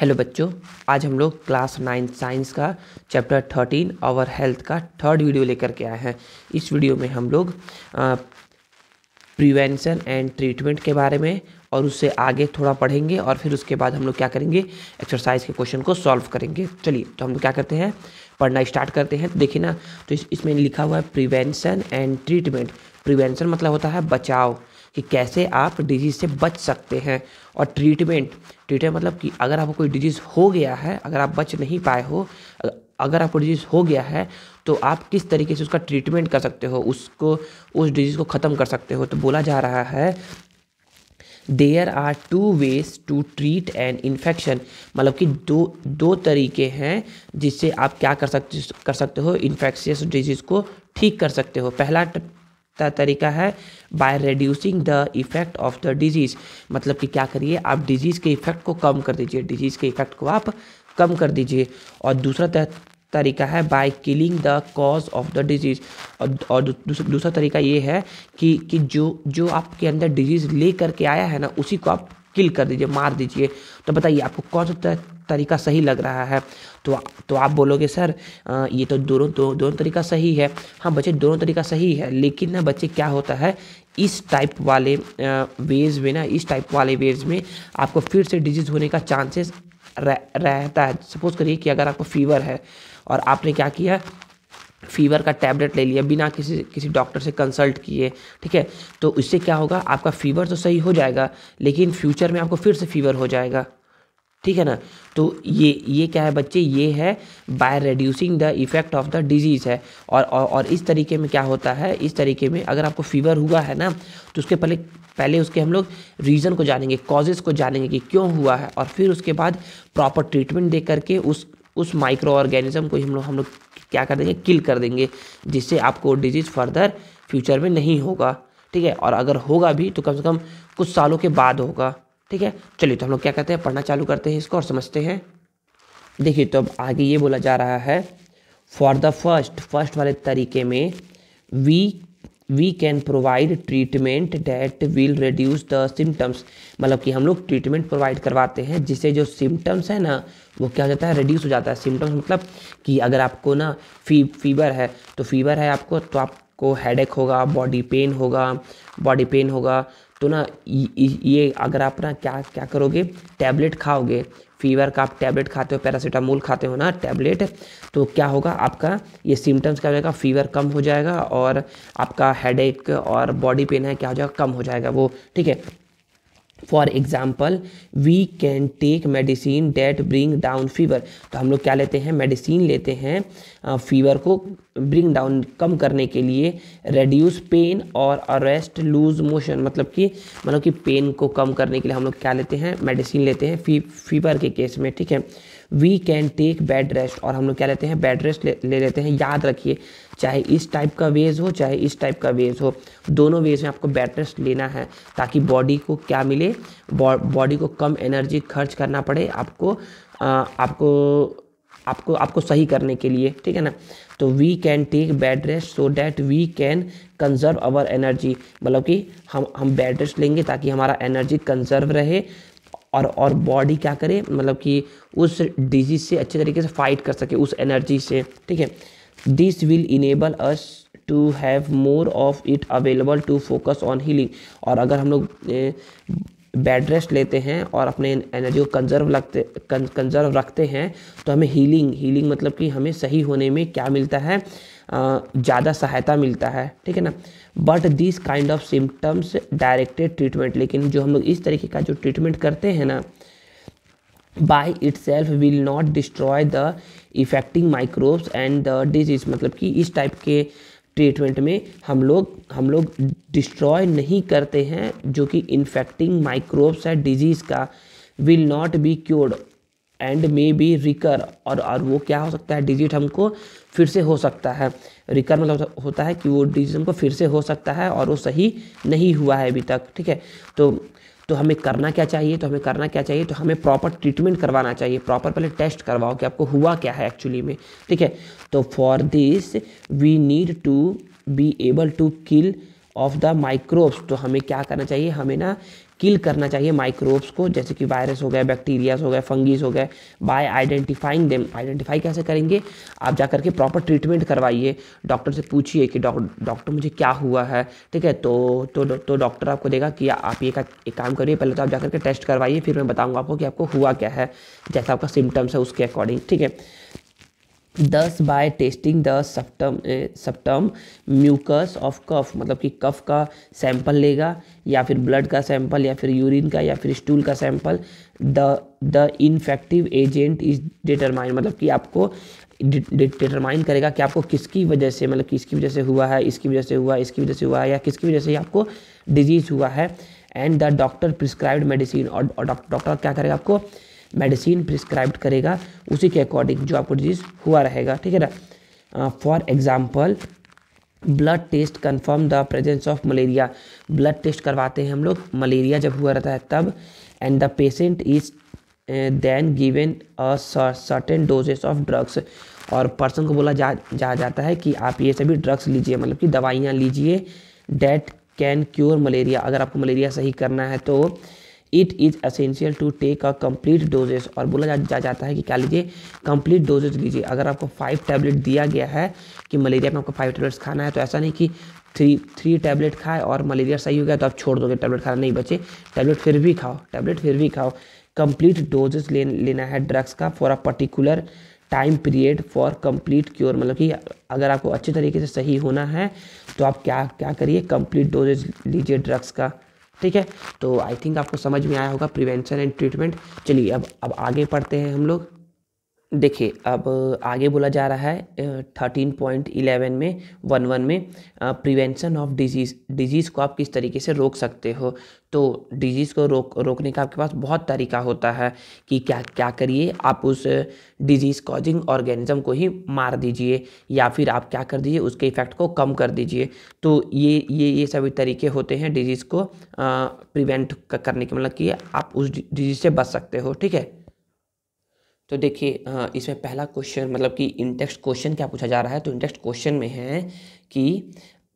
hello बच्चों आज हम लोग क्लास नाइन साइंस का चैप्टर थर्टीन आवर हेल्थ का थर्ड वीडियो लेकर के आए हैं इस वीडियो में हम लोग प्रिवेंशन एंड ट्रीटमेंट के बारे में और उससे आगे थोड़ा पढ़ेंगे और फिर उसके बाद हम लोग क्या करेंगे एक्सरसाइज के क्वेश्चन को सॉल्व करेंगे चलिए तो हम लोग क्या करते हैं पढ़ना स्टार्ट करते हैं देखिए ना तो इस, इसमें लिखा हुआ है प्रिवेंशन एंड ट्रीटमेंट प्रिवेंशन मतलब होता है बचाव कि कैसे आप डिजीज से बच सकते हैं और ट्रीटमेंट ट्रीटमेंट मतलब कि अगर आपको कोई डिजीज़ हो गया है अगर आप बच नहीं पाए हो अगर आपको डिजीज़ हो गया है तो आप किस तरीके से उसका ट्रीटमेंट कर सकते हो उसको उस डिजीज़ को ख़त्म कर सकते हो तो बोला जा रहा है there are two ways to treat an infection मतलब कि दो दो तरीके हैं जिससे आप क्या कर सकते कर सकते हो इन्फेक्शियस डिजीज़ को ठीक कर सकते हो पहला का तरीका है by reducing the effect of the disease मतलब कि क्या करिए आप डिजीज़ के इफेक्ट को कम कर दीजिए डिजीज़ के इफेक्ट को आप कम कर दीजिए और दूसरा तरीका है by killing the cause of the disease और और दूसरा दूसरा तरीका ये है कि कि जो जो आपके अंदर डिजीज़ ले करके आया है ना उसी को आप किल कर दीजिए मार दीजिए तो बताइए आपको कौन सा तरीका सही लग रहा है तो तो आप बोलोगे सर ये तो दोनों दो, दोनों तरीका सही है हाँ बच्चे दोनों तरीका सही है लेकिन ना बच्चे क्या होता है इस टाइप वाले वेज में ना इस टाइप वाले वेज में आपको फिर से डिजीज़ होने का चांसेस रह, रहता है सपोज़ करिए कि अगर आपको फीवर है और आपने क्या किया फीवर का टैबलेट ले लिया बिना किसी किसी डॉक्टर से कंसल्ट किए ठीक है तो इससे क्या होगा आपका फीवर तो सही हो जाएगा लेकिन फ्यूचर में आपको फिर से फीवर हो जाएगा ठीक है ना तो ये ये क्या है बच्चे ये है by reducing the effect of the disease है और, और और इस तरीके में क्या होता है इस तरीके में अगर आपको फीवर हुआ है ना तो उसके पहले पहले उसके हम लोग रीज़न को जानेंगे कॉजेज़ को जानेंगे कि क्यों हुआ है और फिर उसके बाद प्रॉपर ट्रीटमेंट दे करके उस उस माइक्रो ऑर्गेनिज्म को हम लोग हम लोग क्या कर देंगे किल कर देंगे जिससे आपको डिजीज़ फर्दर फ्यूचर में नहीं होगा ठीक है और अगर होगा भी तो कम से कम कुछ सालों के बाद होगा ठीक है चलिए तो हम लोग क्या करते हैं पढ़ना चालू करते हैं इसको और समझते हैं देखिए तो अब आगे ये बोला जा रहा है फॉर द फर्स्ट फर्स्ट वाले तरीके में we we can provide treatment that will reduce the symptoms मतलब कि हम लोग ट्रीटमेंट प्रोवाइड करवाते हैं जिससे जो सिम्टम्स है ना वो क्या हो जाता है रिड्यूस हो जाता है सिम्टम्स मतलब कि अगर आपको ना फी फीवर है तो फीवर है आपको तो आपको एक होगा बॉडी पेन होगा बॉडी पेन होगा तो ना ये अगर आप ना क्या क्या करोगे टैबलेट खाओगे फीवर का आप टैबलेट खाते हो पैरासीटामोल खाते हो ना टैबलेट तो क्या होगा आपका ये सिम्टम्स क्या हो जाएगा फीवर कम हो जाएगा और आपका हेडेक और बॉडी पेन है क्या हो जाएगा कम हो जाएगा वो ठीक है for example we can take medicine that bring down fever तो हम लोग क्या लेते हैं मेडिसिन लेते हैं फीवर को ब्रिंग डाउन कम करने के लिए रेड्यूस पेन और अरेस्ट लूज मोशन मतलब कि मतलब कि पेन को कम करने के लिए हम लोग क्या लेते हैं मेडिसिन लेते हैं फी फीवर के केस में ठीक है we can take bed rest और हम लोग क्या लेते हैं बेड रेस्ट ले, लेते हैं याद रखिए चाहे इस टाइप का वेज हो चाहे इस टाइप का वेज हो दोनों वेज में आपको बेड रेस्ट लेना है ताकि बॉडी को क्या मिले बॉडी को कम एनर्जी खर्च करना पड़े आपको आ, आपको आपको आपको सही करने के लिए ठीक है ना तो we can take bed rest so that we can conserve our energy मतलब कि हम हम बेड रेस्ट लेंगे ताकि हमारा एनर्जी कंजर्व रहे और और बॉडी क्या करे मतलब कि उस डिजीज से अच्छे तरीके से फाइट कर सके उस एनर्जी से ठीक है this will enable us to have more of it available to focus on healing और अगर हम लोग बेड रेस्ट लेते हैं और अपने एनर्जी को कंजर्व लगते कंजर्व रखते हैं तो हमें हीलिंग हीलिंग मतलब कि हमें सही होने में क्या मिलता है ज़्यादा सहायता मिलता है ठीक है ना but this kind of symptoms directed treatment लेकिन जो हम लोग इस तरीके का जो ट्रीटमेंट करते हैं ना by itself will not destroy the effecting microbes and the disease मतलब कि इस टाइप के ट्रीटमेंट में हम लोग हम लोग डिस्ट्रॉय नहीं करते हैं जो कि इन्फेक्टिंग माइक्रोब्स है डिजीज़ का will not be cured and may be recur और और वो क्या हो सकता है डिजिट हमको फिर से हो सकता है रिकर मतलब होता है कि वो डिसीजन को फिर से हो सकता है और वो सही नहीं हुआ है अभी तक ठीक है तो तो हमें करना क्या चाहिए तो हमें करना क्या चाहिए तो हमें प्रॉपर ट्रीटमेंट करवाना चाहिए प्रॉपर पहले टेस्ट करवाओ कि आपको हुआ क्या है एक्चुअली में ठीक है तो for this we need to be able to kill off the microbes तो हमें क्या करना चाहिए हमें ना किल करना चाहिए माइक्रोब्स को जैसे कि वायरस हो गए बैक्टीरियाज हो गए फंगीज हो गए बाय आइडेंटिफाइंग देम आइडेंटिफाई कैसे करेंगे आप जा करके प्रॉपर ट्रीटमेंट करवाइए डॉक्टर से पूछिए कि डॉक्टर मुझे क्या हुआ है ठीक है तो तो तो डॉक्टर आपको देगा कि आप ये का एक काम करिए पहले तो आप जा करके टेस्ट करवाइए फिर मैं बताऊँगा आपको कि आपको हुआ क्या है जैसा आपका सिम्टम्स है उसके अकॉर्डिंग ठीक है thus by testing the sputum sputum mucus of cough मतलब कि कफ का सैंपल लेगा या फिर ब्लड का सैंपल या फिर यूरिन का या फिर स्टूल का sample the the infective agent is determine मतलब कि आपको डिटरमाइन करेगा कि आपको किसकी वजह से मतलब किसकी वजह से हुआ है इसकी वजह से हुआ इसकी वजह से हुआ है या किसकी वजह से आपको डिजीज़ हुआ है and the doctor prescribed medicine और डॉक्टर क्या करेगा आपको मेडिसिन प्रिस्क्राइब करेगा उसी के अकॉर्डिंग जो आपको डिजीज़ हुआ रहेगा ठीक है ना for example blood test confirm the presence of malaria blood test करवाते हैं हम लोग मलेरिया जब हुआ रहता है तब and the patient is then given a certain doses of drugs और पर्सन को बोला जा जा जाता है कि आप ये सभी ड्रग्स लीजिए मतलब कि दवाइयाँ लीजिए डेट कैन क्योर मलेरिया अगर आपको मलेरिया सही करना है तो it is essential to take a complete doses और बोला जा, जा जाता है कि क्या लीजिए कम्प्लीट डोजेज लीजिए अगर आपको फाइव टैबलेट दिया गया है कि मलेरिया में आपको फाइव टैबलेट्स खाना है तो ऐसा नहीं कि थ्री थ्री टैबलेट खाए और मलेरिया सही हो गया तो आप छोड़ दोगे टैबलेट खाना नहीं बचे टैबलेट फिर भी खाओ टैबलेट फिर भी खाओ कम्प्लीट डोजेस ले लेना है ड्रग्स का for a particular time period for complete cure मतलब कि अगर आपको अच्छे तरीके से सही होना है तो आप क्या क्या करिए कम्प्लीट डोजेज लीजिए ड्रग्स का ठीक है तो आई थिंक आपको समझ में आया होगा प्रिवेंशन एंड ट्रीटमेंट चलिए अब अब आगे पढ़ते हैं हम लोग देखिए अब आगे बोला जा रहा है थर्टीन पॉइंट इलेवन में वन वन में प्रिवेंशन ऑफ डिजीज़ डिजीज़ को आप किस तरीके से रोक सकते हो तो डिजीज़ को रोक रोकने का आपके पास बहुत तरीका होता है कि क्या क्या करिए आप उस डिजीज़ कॉजिंग ऑर्गेनिज्म को ही मार दीजिए या फिर आप क्या कर दीजिए उसके इफ़ेक्ट को कम कर दीजिए तो ये ये ये सभी तरीके होते हैं डिजीज़ को प्रिवेंट करने के मतलब कि आप उस डिजीज़ से बच सकते हो ठीक है तो देखिए हाँ, इसमें पहला क्वेश्चन मतलब कि इंटेक्स्ट क्वेश्चन क्या पूछा जा रहा है तो इंटेक्स्ट क्वेश्चन में है कि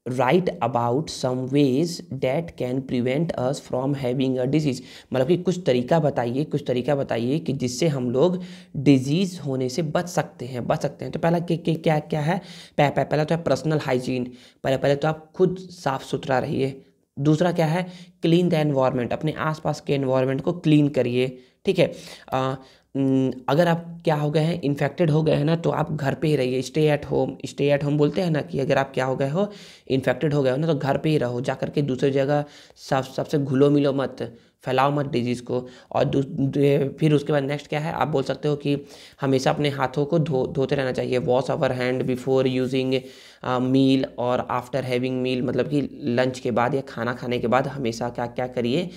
write about some ways that can prevent us from having a disease मतलब कि कुछ तरीका बताइए कुछ तरीका बताइए कि जिससे हम लोग डिजीज़ होने से बच सकते हैं बच सकते हैं तो पहला के, के, क्या क्या है पह, पह, पहला तो है पर्सनल हाइजीन पहले पहले तो आप खुद साफ़ सुथरा रहिए दूसरा क्या है क्लीन द एनवायरनमेंट अपने आसपास के एनवायरनमेंट को क्लीन करिए ठीक है अगर आप क्या हो गए हैं इन्फेक्टेड हो गए हैं ना तो आप घर पे ही रहिए stay at home stay at home बोलते हैं ना कि अगर आप क्या हो गए हो इन्फेक्टेड हो गए हो ना तो घर पे ही रहो जा करके दूसरी जगह सब सबसे घुलो मिलो मत फैलाओ मत डिजीज़ को और फिर उसके बाद नेक्स्ट क्या है आप बोल सकते हो कि हमेशा अपने हाथों को धो धोते रहना चाहिए wash our hand before using meal और आफ्टर हैविंग मील मतलब कि लंच के बाद या खाना खाने के बाद हमेशा क्या क्या करिए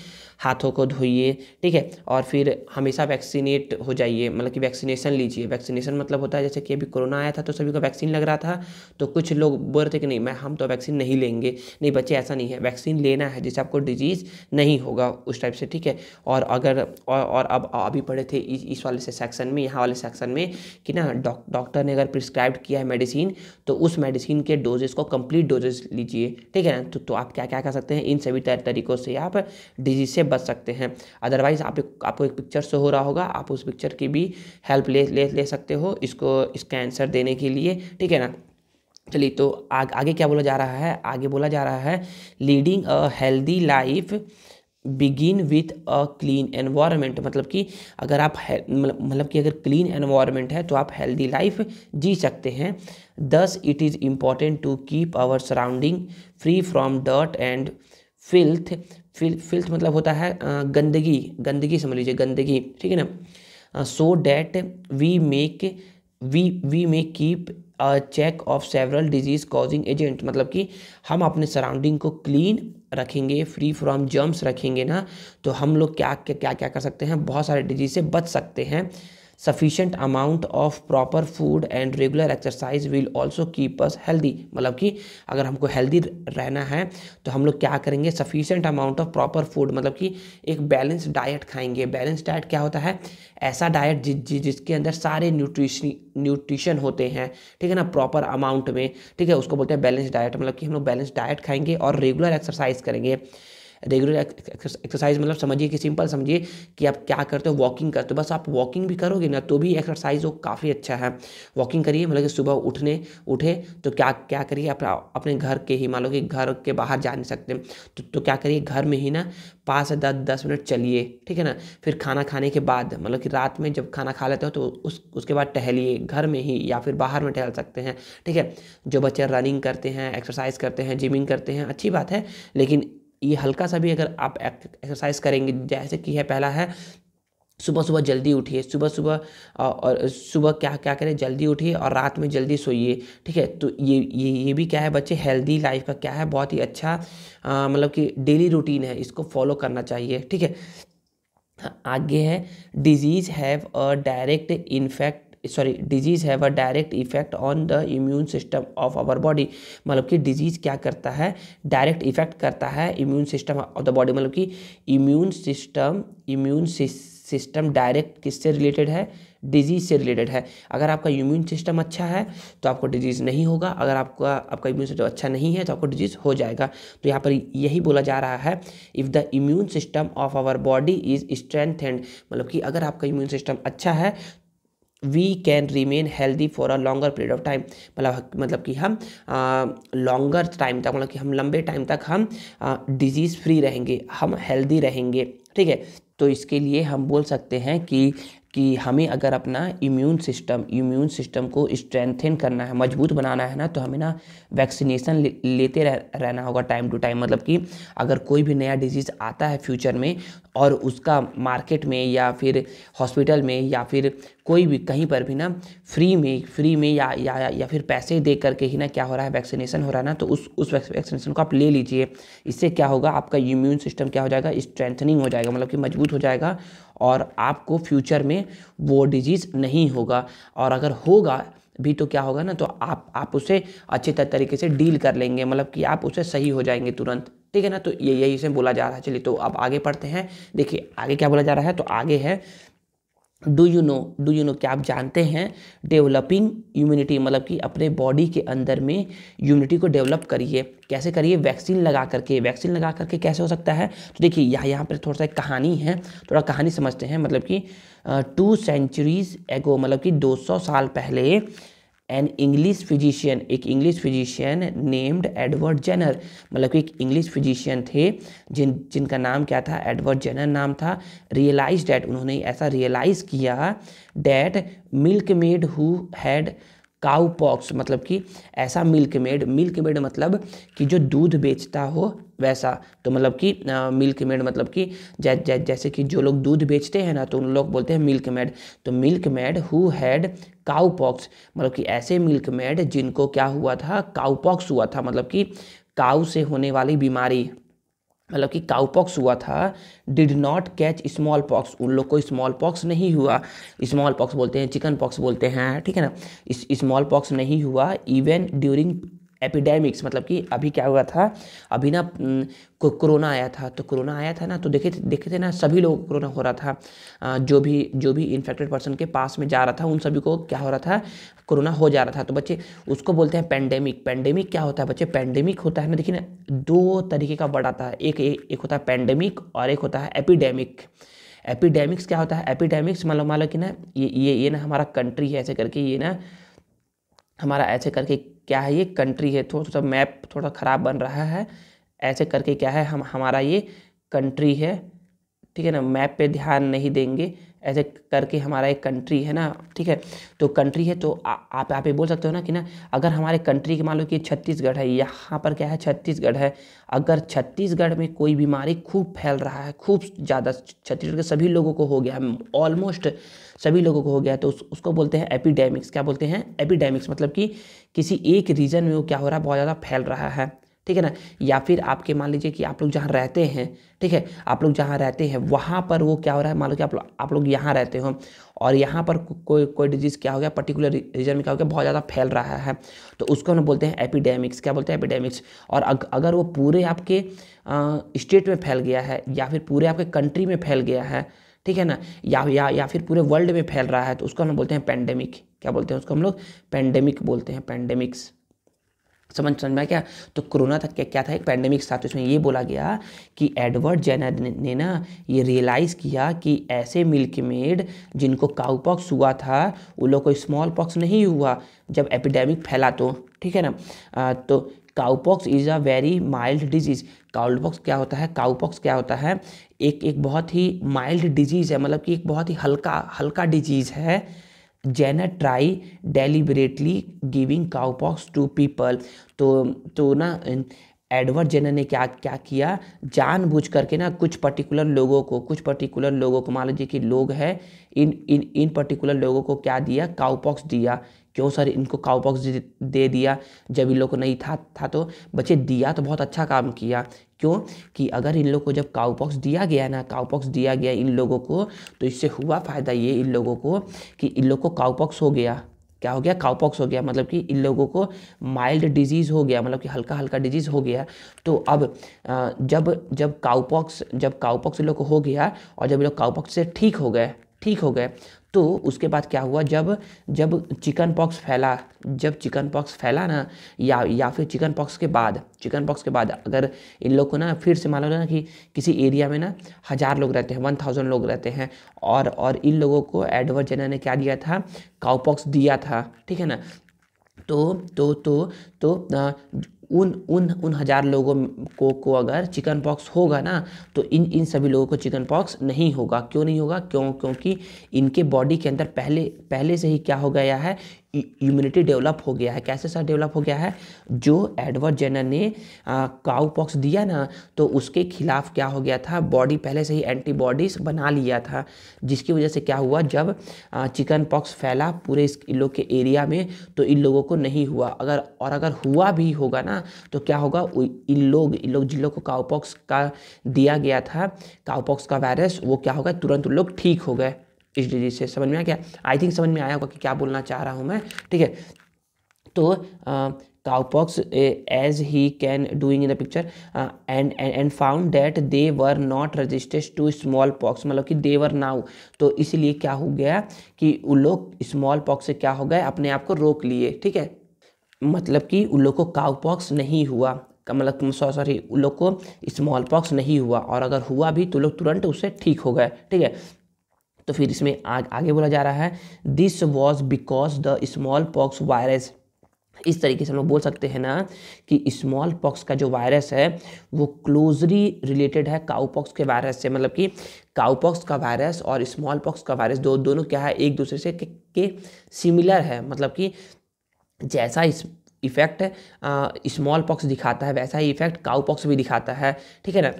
हाथों को धोइए ठीक है और फिर हमेशा वैक्सीनेट हो जाइए मतलब कि वैक्सीनेशन लीजिए वैक्सीनेशन मतलब होता है जैसे कि अभी कोरोना आया था तो सभी को वैक्सीन लग रहा था तो कुछ लोग बोल रहे थे कि नहीं मैं हम तो वैक्सीन नहीं लेंगे नहीं बच्चे ऐसा नहीं है वैक्सीन लेना है जिससे आपको डिजीज़ नहीं होगा उस टाइप से ठीक है और अगर और, और अब अभी पढ़े थे इस, वाले से सेक्शन में यहाँ वाले सेक्शन में कि ना डॉक्टर ने अगर प्रिस्क्राइब किया है मेडिसिन तो उस मेडिसिन स्किन के डोजेस को कंप्लीट डोजेस लीजिए ठीक है ना तो, तो आप क्या क्या कर सकते हैं इन सभी तरीक़ों से आप डिजीज से बच सकते हैं अदरवाइज आप आपको एक पिक्चर से हो रहा होगा आप उस पिक्चर की भी हेल्प ले ले, ले सकते हो इसको इसका आंसर देने के लिए ठीक है ना चलिए तो आग, आगे क्या बोला जा रहा है आगे बोला जा रहा है leading a healthy life begin with a clean environment मतलब कि अगर आप मतलब, मतलब कि अगर क्लीन एनवायरनमेंट है तो आप हेल्दी लाइफ जी सकते हैं thus it is important to keep our surrounding free from dirt and filth filth मतलब होता है गंदगी गंदगी समझ लीजिए गंदगी ठीक है ना so that we make we we may keep check of several disease causing agent मतलब कि हम अपने सराउंडिंग को क्लीन रखेंगे फ्री फ्रॉम जर्म्स रखेंगे ना तो हम लोग क्या क्या क्या क्या कर सकते हैं बहुत सारे डिजीज़ से बच सकते हैं sufficient amount of proper food and regular exercise will also keep us healthy मतलब कि अगर हमको हेल्दी रहना है तो हम लोग क्या करेंगे sufficient amount of proper food मतलब कि एक बैलेंस डाइट खाएंगे बैलेंस डाइट क्या होता है ऐसा डाइट जि, जि, जिसके अंदर सारे न्यूट्रिशन न्यूट्रिशन होते हैं ठीक है ना प्रॉपर अमाउंट में ठीक है उसको बोलते हैं बैलेंस डाइट मतलब कि हम लोग बैलेंस डाइट खाएंगे और रेगुलर एक्सरसाइज करेंगे रेगुलर एक्सरसाइज मतलब समझिए कि सिंपल समझिए कि आप क्या करते हो वॉकिंग करते हो बस आप वॉकिंग भी करोगे ना तो भी एक्सरसाइज वो काफ़ी अच्छा है वॉकिंग करिए मतलब कि सुबह उठने उठे तो क्या क्या करिए आप अपने घर के ही मान लो कि घर के बाहर जा नहीं सकते तो, तो क्या करिए घर में ही ना पाँच से दस दस मिनट चलिए ठीक है ना फिर खाना खाने के बाद मतलब कि रात में जब खाना खा लेते हो तो उस उसके बाद टहलिए घर में ही या फिर बाहर में टहल सकते हैं ठीक है जो बच्चे रनिंग करते हैं एक्सरसाइज करते हैं जिमिंग करते हैं अच्छी बात है लेकिन ये हल्का सा भी अगर आप एक्सरसाइज करेंगे जैसे कि है पहला है सुबह सुबह जल्दी उठिए सुबह सुबह और सुबह क्या क्या करें जल्दी उठिए और रात में जल्दी सोइए ठीक है तो ये ये ये भी क्या है बच्चे हेल्दी लाइफ का क्या है बहुत ही अच्छा मतलब कि डेली रूटीन है इसको फॉलो करना चाहिए ठीक है हाँ, आगे है disease have a direct infect sorry disease have a direct effect on the immune system of our body मतलब कि डिजीज़ क्या करता है डायरेक्ट इफेक्ट करता है immune system of the body मतलब कि immune system immune system direct किससे रिलेटेड है डिजीज़ से रिलेटेड है अगर आपका इम्यून सिस्टम अच्छा है तो आपको डिजीज़ नहीं होगा अगर आपका आपका इम्यून सिस्टम अच्छा नहीं है तो आपको डिजीज़ हो जाएगा तो यहाँ पर यही बोला जा रहा है if the immune system of our body is strengthened मतलब कि अगर आपका इम्यून सिस्टम अच्छा है we can remain healthy for a longer period of time मतलब मतलब कि हम लॉन्गर टाइम तक मतलब कि हम लंबे टाइम तक हम डिजीज़ फ्री रहेंगे हम हेल्दी रहेंगे ठीक है तो इसके लिए हम बोल सकते हैं कि कि हमें अगर अपना इम्यून सिस्टम इम्यून सिस्टम को स्ट्रेंथन करना है मजबूत बनाना है ना तो हमें ना वैक्सीनेशन ले, लेते रह, रहना होगा टाइम टू टाइम मतलब कि अगर कोई भी नया डिजीज़ आता है फ्यूचर में और उसका मार्केट में या फिर हॉस्पिटल में या फिर कोई भी कहीं पर भी ना फ्री में फ्री में या या या, या फिर पैसे दे करके ही ना क्या हो रहा है वैक्सीनेशन हो रहा है ना तो उस उस वैक्सीनेशन को आप ले लीजिए इससे क्या होगा आपका इम्यून सिस्टम क्या हो जाएगा स्ट्रेंथनिंग हो जाएगा मतलब कि मजबूत हो जाएगा और आपको फ्यूचर में वो डिजीज़ नहीं होगा और अगर होगा भी तो क्या होगा ना तो आप आप उसे अच्छे तरीके से डील कर लेंगे मतलब कि आप उसे सही हो जाएंगे तुरंत ठीक है ना तो ये यही से बोला जा रहा है चलिए तो अब आगे पढ़ते हैं देखिए आगे क्या बोला जा रहा है तो आगे है do you know do you know क्या आप जानते हैं डेवलपिंग इम्यूनिटी मतलब कि अपने बॉडी के अंदर में इम्यूनिटी को डेवलप करिए कैसे करिए वैक्सीन लगा करके वैक्सीन लगा करके कैसे हो सकता है तो देखिए यहाँ यहाँ पर थोड़ा सा एक कहानी है थोड़ा कहानी समझते हैं मतलब कि टू सेंचुरीज एगो मतलब कि 200 साल पहले एन इंग्लिश फिजिशियन एक English physician named Edward Jenner मतलब कि एक इंग्लिश फिजिशियन थे जिन जिनका नाम क्या था एडवर्ड जेनर नाम था रियलाइज डैट उन्होंने ऐसा रियलाइज़ किया that milk maid who had cowpox मतलब कि ऐसा मिल्क मेड मिल्क मेड मतलब कि जो दूध बेचता हो वैसा तो मतलब कि मिल्क मेड मतलब कि जै, जै, जैसे कि जो लोग दूध बेचते हैं ना तो उन लोग बोलते हैं मिल्क मेड तो milk maid who had cowpox मतलब कि ऐसे मिल्क मेड जिनको क्या हुआ था काउ पॉक्स हुआ था मतलब कि काउ से होने वाली बीमारी मतलब कि काउपॉक्स हुआ था did not catch smallpox उन लोग को स्मॉल पॉक्स नहीं हुआ स्मॉल पॉक्स बोलते हैं चिकन पॉक्स बोलते हैं ठीक है ना इस स्मॉल पॉक्स नहीं हुआ इवन ड्यूरिंग एपिडेमिक्स मतलब कि अभी क्या हुआ था अभी ना कोरोना आया था तो कोरोना आया था ना तो देखे देखे थे ना सभी लोगों को कोरोना हो रहा था जो भी जो भी इन्फेक्टेड पर्सन के पास में जा रहा था उन सभी को क्या हो रहा था कोरोना हो जा रहा था तो बच्चे उसको बोलते हैं पैंडेमिक पैंडेमिक क्या होता है बच्चे पैंडेमिक होता है ना देखिए ना दो तरीके का वर्ड आता है एक एक होता है पैंडेमिक और एक होता है एपिडेमिक एपिडेमिक्स क्या होता है एपिडेमिक्स मान लो मान लो कि ना ये ये ये ना हमारा कंट्री है ऐसे करके ये ना हमारा ऐसे करके क्या है ये कंट्री है तो थोड़ा सा मैप थोड़ा ख़राब बन रहा है ऐसे करके क्या है हम हमारा ये कंट्री है ठीक है ना मैप पे ध्यान नहीं देंगे ऐसे करके हमारा एक कंट्री है ना ठीक है तो कंट्री है तो आ, आप आप ये बोल सकते हो ना कि ना अगर हमारे कंट्री के मान लो कि छत्तीसगढ़ है यहाँ पर क्या है छत्तीसगढ़ है अगर छत्तीसगढ़ में कोई बीमारी खूब फैल रहा है खूब ज़्यादा छत्तीसगढ़ के सभी लोगों को हो गया है ऑलमोस्ट सभी लोगों को हो गया है तो उस, उसको बोलते हैं एपिडेमिक्स क्या बोलते हैं एपिडेमिक्स मतलब कि किसी एक रीजन में वो क्या हो रहा है बहुत ज़्यादा फैल रहा है ठीक है ना या फिर आपके मान लीजिए कि आप लोग जहाँ रहते हैं ठीक है आप लोग जहाँ रहते हैं वहाँ पर वो क्या हो रहा है मान लो कि आप लोग आप लोग यहाँ रहते हो और यहाँ पर कोई कोई डिजीज़ क्या हो गया पर्टिकुलर रीजन में क्या हो गया बहुत ज़्यादा फैल रहा है तो उसको हम बोलते हैं एपिडेमिक्स क्या बोलते हैं एपिडेमिक्स और अग, अगर वो पूरे आपके स्टेट में फैल गया है या फिर पूरे आपके कंट्री में फैल गया है ठीक है ना या या या फिर पूरे वर्ल्ड में फैल रहा है तो उसको हम बोलते हैं पेंडेमिक क्या बोलते हैं उसको हम लोग पैंडेमिक बोलते हैं पैंडेमिक्स समझ समझ में क्या तो कोरोना तक क्या, क्या था एक पैंडेमिक था तो इसमें ये बोला गया कि एडवर्ड जेनर ने ना ये रियलाइज़ किया कि ऐसे मिल्क मेड जिनको काउ पॉक्स हुआ था उन लोग को स्मॉल पॉक्स नहीं हुआ जब एपिडेमिक फैला तो ठीक है ना आ, तो cowpox is a very mild disease pox क्या होता है काउपॉक्स क्या होता है एक एक बहुत ही माइल्ड डिजीज़ है मतलब कि एक बहुत ही हल्का हल्का डिजीज़ है Jenner try deliberately giving cowpox to people तो तो ना एडवर्ड जेना ने क्या क्या किया जानबूझ करके ना कुछ पर्टिकुलर लोगों को कुछ पर्टिकुलर लोगों को मान लीजिए कि लोग हैं इन इन इन पर्टिकुलर लोगों को क्या दिया काउपॉक्स दिया क्यों सर इनको काउपॉक्स दे दिया जब इन लोग को नहीं था था तो बच्चे दिया तो बहुत अच्छा काम किया क्यों कि अगर इन लोग को जब काउपॉक्स दिया गया ना काउपॉक्स दिया गया इन लोगों को तो इससे हुआ फ़ायदा ये इन लोगों को कि इन लोग को काउपॉक्स हो गया क्या हो गया काउपॉक्स हो गया मतलब कि इन लोगों को माइल्ड डिजीज़ हो गया मतलब कि हल्का हल्का डिजीज़ हो गया तो अब जब जब काउपॉक्स जब काउपॉक्स इन लोग को हो गया और जब इन लोग काउपॉक्स से ठीक हो गए ठीक हो गए तो उसके बाद क्या हुआ जब जब चिकन पॉक्स फैला जब चिकन पॉक्स फैला ना या या फिर चिकन पॉक्स के बाद चिकन पॉक्स के बाद अगर इन लोग को ना फिर से मान लो ना कि किसी एरिया में ना हज़ार लोग रहते हैं वन थाउजेंड लोग रहते हैं और और इन लोगों को एडवर्ड जेना ने क्या दिया था काउपॉक्स दिया था ठीक है ना तो तो तो तो उन उन उन हज़ार लोगों को को अगर चिकन पॉक्स होगा ना तो इन इन सभी लोगों को चिकन पॉक्स नहीं होगा क्यों नहीं होगा क्यों क्योंकि इनके बॉडी के अंदर पहले पहले से ही क्या हो गया है इम्यूनिटी डेवलप हो गया है कैसे सर डेवलप हो गया है जो एडवर्ड जेनर ने काउ पॉक्स दिया ना तो उसके खिलाफ क्या हो गया था बॉडी पहले से ही एंटीबॉडीज बना लिया था जिसकी वजह से क्या हुआ जब चिकन पॉक्स फैला पूरे इस इन लोग के एरिया में तो इन लोगों को नहीं हुआ अगर और अगर हुआ भी होगा ना तो क्या होगा इन लोग इन लोग जिन लोग को काउपॉक्स का दिया गया था काउपॉक्स का वायरस वो क्या होगा तुरंत उन लोग ठीक हो गए इस डिजीज से समझ में आ गया आई थिंक समझ में आया होगा कि क्या बोलना चाह रहा हूँ मैं ठीक है तो काउपॉक्स एज ही can doing in the picture and and found that they were not resistant to smallpox मतलब कि दे वर नाउ तो इसलिए क्या हो गया कि उन लोग स्मॉल पॉक्स से क्या हो गए अपने आप को रोक लिए ठीक है मतलब कि उन लोग को काउपॉक्स नहीं हुआ मतलब सॉरी उन लोग को स्मॉल पॉक्स नहीं हुआ और अगर हुआ भी तो लोग तुरंत उससे ठीक हो गए ठीक है तो फिर इसमें आ, आगे बोला जा रहा है this was because the smallpox virus इस तरीके से हम लोग बोल सकते हैं ना कि स्मॉल पॉक्स का जो वायरस है वो क्लोजली रिलेटेड है काउपॉक्स के वायरस से मतलब कि काउपॉक्स का वायरस और स्मॉल पॉक्स का वायरस दो दोनों क्या है एक दूसरे से के, के सिमिलर है मतलब कि जैसा इस इफ़ेक्ट स्मॉल पॉक्स दिखाता है वैसा ही इफ़ेक्ट काउपॉक्स भी दिखाता है ठीक है ना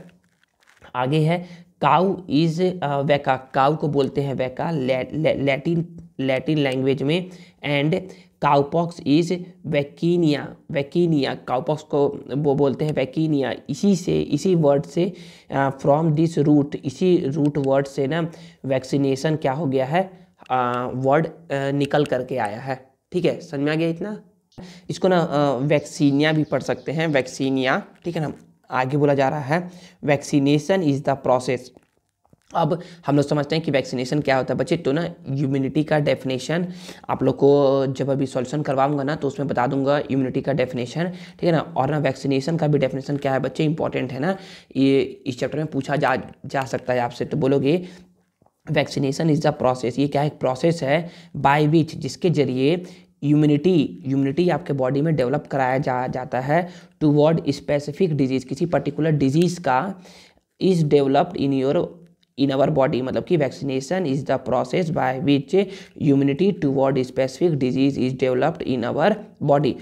आगे है काउ इज वैका काउ को बोलते हैं वैका लैटिन लैटिन लैंग्वेज में and cowpox is vaccinia vaccinia cowpox को वो बोलते हैं वैकिनिया इसी से इसी वर्ड से फ्रॉम दिस रूट इसी रूट वर्ड से ना वैक्सीनेशन क्या हो गया है वर्ड निकल करके आया है ठीक है समझ में आ गया इतना इसको ना वैक्सीनिया भी पढ़ सकते हैं वैक्सीनिया ठीक है ना आगे बोला जा रहा है वैक्सीनेशन इज़ द प्रोसेस अब हम लोग समझते हैं कि वैक्सीनेशन क्या होता है बच्चे तो ना इम्यूनिटी का डेफिनेशन आप लोग को जब अभी सॉल्यूशन करवाऊंगा ना तो उसमें बता दूंगा इम्यूनिटी का डेफिनेशन ठीक है ना और ना वैक्सीनेशन का भी डेफिनेशन क्या है बच्चे इंपॉर्टेंट है ना ये इस चैप्टर में पूछा जा जा सकता है आपसे तो बोलोगे वैक्सीनेशन इज़ द प्रोसेस ये क्या एक प्रोसेस है बाय विच जिसके जरिए इम्यूनिटी इम्यूनिटी आपके बॉडी में डेवलप कराया जा जाता है टूवर्ड स्पेसिफिक डिजीज किसी पर्टिकुलर डिजीज का is developed in your in our body मतलब कि vaccination is the process by which immunity word specific disease is developed in our body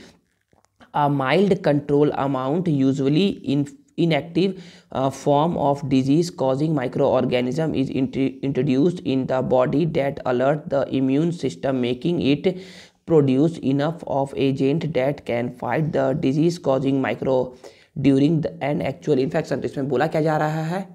a mild control amount usually in inactive form of disease causing microorganism is introduced in the body that alert the immune system making it produce enough of agent that can fight the disease causing micro during the an actual infection तो इसमें बोला क्या जा रहा है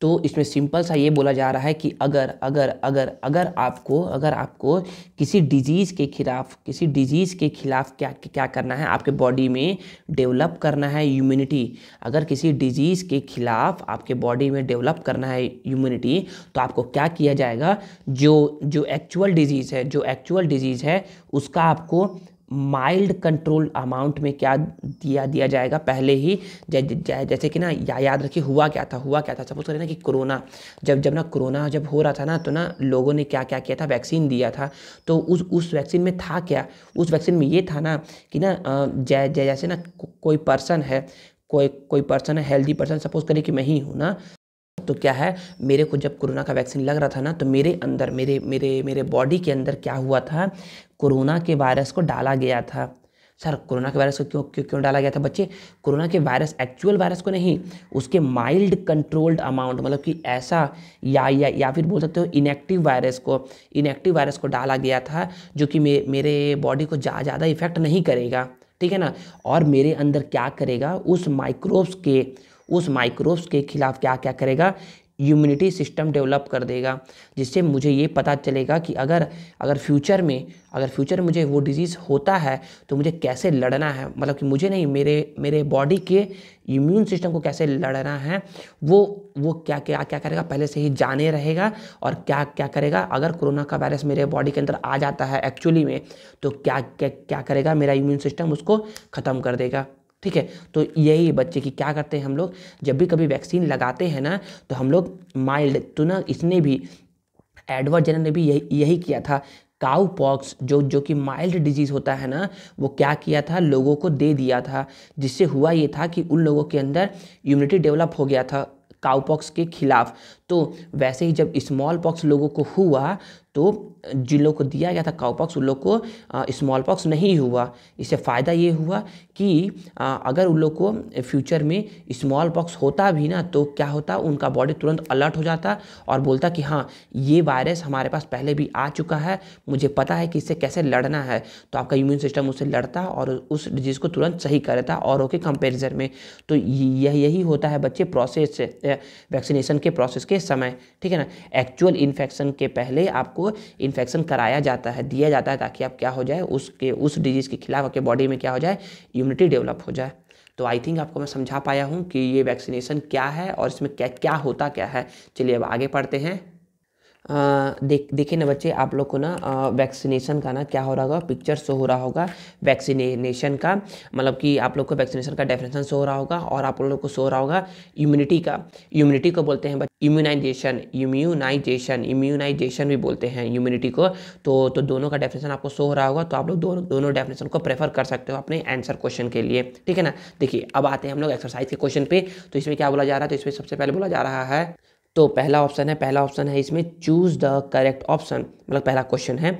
तो इसमें simple सा ये बोला जा रहा है कि अगर अगर अगर अगर आपको अगर आपको किसी डिजीज़ के खिलाफ किसी डिजीज़ के खिलाफ क्या क्या करना है आपके बॉडी में डेवलप करना है इम्यूनिटी अगर किसी डिजीज़ के खिलाफ आपके बॉडी में डेवलप करना है इम्यूनिटी तो आपको क्या किया जाएगा जो जो एक्चुअल डिजीज़ है जो एक्चुअल डिजीज़ है उसका आपको माइल्ड कंट्रोल अमाउंट में क्या दिया दिया जाएगा पहले ही जै, जै, जैसे कि ना या याद रखिए हुआ क्या था हुआ क्या था सपोज करें ना कि कोरोना जब जब ना कोरोना जब हो रहा था ना तो ना लोगों ने क्या क्या किया था वैक्सीन दिया था तो उस उस वैक्सीन में था क्या उस वैक्सीन में ये था ना कि ना जै, जै, जैसे ना को, कोई पर्सन है कोई कोई पर्सन है हेल्दी पर्सन सपोज करें कि मैं ही हूँ ना तो क्या है मेरे को जब कोरोना का वैक्सीन लग रहा था ना तो मेरे अंदर मेरे मेरे मेरे बॉडी के अंदर क्या हुआ था कोरोना के वायरस को डाला गया था सर कोरोना के वायरस को क्यों क्यों क्यों डाला गया था बच्चे कोरोना के वायरस एक्चुअल वायरस को नहीं उसके माइल्ड कंट्रोल्ड अमाउंट मतलब कि ऐसा या या या फिर बोल सकते हो इनएक्टिव वायरस को इनएक्टिव वायरस को डाला गया था जो कि मे, मेरे बॉडी को ज़्यादा ज़्यादा इफेक्ट नहीं करेगा ठीक है ना और मेरे अंदर क्या करेगा उस माइक्रोब्स के उस माइक्रोब्स के खिलाफ क्या क्या करेगा इम्यूनिटी सिस्टम डेवलप कर देगा जिससे मुझे ये पता चलेगा कि अगर अगर फ्यूचर में अगर फ्यूचर मुझे वो डिजीज़ होता है तो मुझे कैसे लड़ना है मतलब कि मुझे नहीं मेरे मेरे बॉडी के इम्यून सिस्टम को कैसे लड़ना है वो वो क्या क्या क्या करेगा पहले से ही जाने रहेगा और क्या क्या करेगा अगर कोरोना का वायरस मेरे बॉडी के अंदर आ जाता है एक्चुअली में तो क्या क्या क्या करेगा मेरा इम्यून सिस्टम उसको ख़त्म कर देगा ठीक है तो यही बच्चे की क्या करते हैं हम लोग जब भी कभी वैक्सीन लगाते हैं ना तो हम लोग माइल्ड तो ना इसने भी एडवर्ड जनर ने भी यही यही किया था काउ पॉक्स जो जो कि माइल्ड डिजीज़ होता है ना वो क्या किया था लोगों को दे दिया था जिससे हुआ ये था कि उन लोगों के अंदर इम्यूनिटी डेवलप हो गया था काउपॉक्स के खिलाफ तो वैसे ही जब स्मॉल पॉक्स लोगों को हुआ तो जिन लोग को दिया गया था काउपॉक्स उन लोग को स्मॉल पॉक्स नहीं हुआ इससे फ़ायदा ये हुआ कि आ, अगर उन लोग को फ्यूचर में स्मॉल पॉक्स होता भी ना तो क्या होता उनका बॉडी तुरंत अलर्ट हो जाता और बोलता कि हाँ ये वायरस हमारे पास पहले भी आ चुका है मुझे पता है कि इससे कैसे लड़ना है तो आपका इम्यून सिस्टम उससे लड़ता और उस डिजीज़ को तुरंत सही कर देता और ओके कंपेरिजन में तो यह यही होता है बच्चे प्रोसेस वैक्सीनेशन के प्रोसेस के समय ठीक है ना एक्चुअल इन्फेक्शन के पहले आपको इन्फेक्शन कराया जाता है दिया जाता है ताकि आप क्या हो जाए उसके उस डिजीज़ के खिलाफ आपके बॉडी में क्या हो जाए इम्यूनिटी डेवलप हो जाए तो आई थिंक आपको मैं समझा पाया हूँ कि ये वैक्सीनेशन क्या है और इसमें क्या क्या होता क्या है चलिए अब आगे पढ़ते हैं देख देखिए ना बच्चे आप लोग को ना वैक्सीनेशन का ना क्या हो रहा होगा पिक्चर शो हो रहा होगा वैक्सीनेशन का मतलब कि आप लोग को वैक्सीनेशन का डेफिनेशन शो हो रहा होगा और आप लोग को शो हो रहा होगा इम्यूनिटी का इम्यूनिटी को बोलते हैं इम्यूनाइजेशन इम्यूनाइजेशन इम्यूनाइजेशन भी बोलते हैं इम्यूनिटी को तो तो दोनों का डेफिनेशन आपको शो हो रहा होगा तो आप लोग दोनों दोनों डेफिनेशन को प्रेफर कर सकते हो अपने आंसर क्वेश्चन के लिए ठीक है ना देखिए अब आते हैं हम लोग एक्सरसाइज के क्वेश्चन पे तो इसमें क्या बोला जा रहा है तो इसमें सबसे पहले बोला जा रहा है तो पहला ऑप्शन है पहला ऑप्शन है इसमें चूज द करेक्ट ऑप्शन मतलब पहला क्वेश्चन है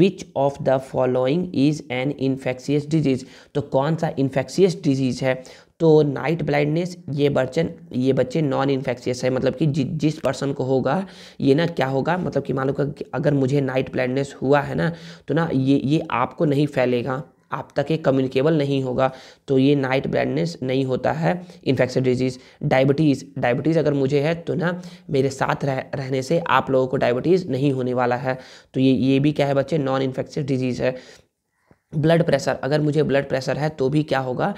which of the following is an infectious disease तो कौन सा इन्फेक्शियस डिजीज है तो नाइट ब्लाइंडनेस ये बर्चन ये बच्चे नॉन इन्फेक्शियस है मतलब कि जि, जिस पर्सन को होगा ये ना क्या होगा मतलब कि मान लो कि अगर मुझे नाइट ब्लाइंडनेस हुआ है ना तो ना ये ये आपको नहीं फैलेगा आप तक ये कम्युनिकेबल नहीं होगा तो ये नाइट ब्लाइंडनेस नहीं होता है इन्फेक्शन डिजीज़ डायबिटीज़ डायबिटीज़ अगर मुझे है तो ना मेरे साथ रह, रहने से आप लोगों को डायबिटीज़ नहीं होने वाला है तो ये ये भी क्या है बच्चे नॉन इन्फेक्शन डिजीज़ है ब्लड प्रेशर अगर मुझे ब्लड प्रेशर है तो भी क्या होगा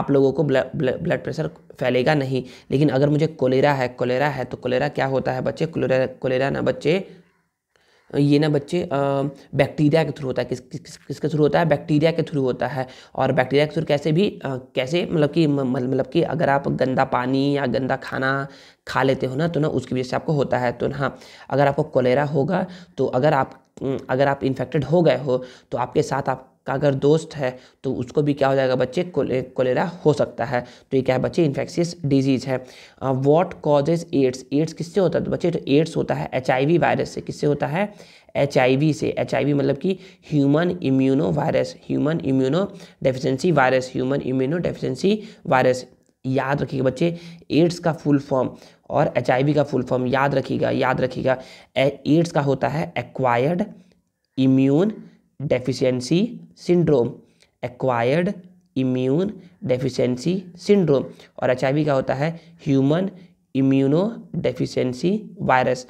आप लोगों को ब्लड ब्लड प्रेशर फैलेगा नहीं लेकिन अगर मुझे कोलेरा है कोलेरा है तो कोलेरा क्या होता है बच्चे कोलेरा कोलेरा ना बच्चे ये ना बच्चे बैक्टीरिया के थ्रू होता है किस किस किसके थ्रू होता है बैक्टीरिया के थ्रू होता है और बैक्टीरिया के थ्रू कैसे भी आ, कैसे मतलब कि मतलब कि अगर आप गंदा पानी या गंदा खाना खा लेते हो ना तो ना उसकी वजह से आपको होता है तो ना हाँ, अगर आपको कोलेरा होगा तो अगर आप अगर आप इन्फेक्टेड हो गए हो तो आपके साथ आप का अगर दोस्त है तो उसको भी क्या हो जाएगा बच्चे कोले, कोलेरा हो सकता है तो ये क्या है बच्चे इन्फेक्शियस डिजीज़ है वॉट कॉजेज एड्स एड्स किससे होता है तो बच्चे एड्स होता है एच वायरस से किससे होता है एच से एच मतलब कि human immuno virus human immunodeficiency virus human immunodeficiency virus याद रखिएगा बच्चे एड्स का फुल फॉर्म और एच का फुल फॉर्म याद रखिएगा याद रखिएगा एड्स का होता है acquired immune deficiency syndrome acquired immune deficiency syndrome और एच का होता है ह्यूमन इम्यूनो डेफिशिएंसी वायरस